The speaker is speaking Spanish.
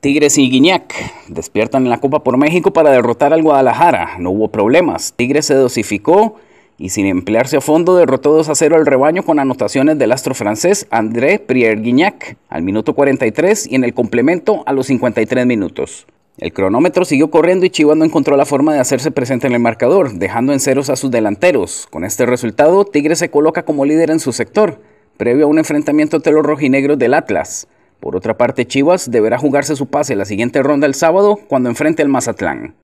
Tigres y Guignac despiertan en la Copa por México para derrotar al Guadalajara. No hubo problemas. Tigres se dosificó y sin emplearse a fondo derrotó 2 a 0 al rebaño con anotaciones del astro francés André Prier Guignac al minuto 43 y en el complemento a los 53 minutos. El cronómetro siguió corriendo y Chivas no encontró la forma de hacerse presente en el marcador, dejando en ceros a sus delanteros. Con este resultado, Tigres se coloca como líder en su sector, previo a un enfrentamiento de los rojinegros del Atlas. Por otra parte, Chivas deberá jugarse su pase la siguiente ronda el sábado cuando enfrente al Mazatlán.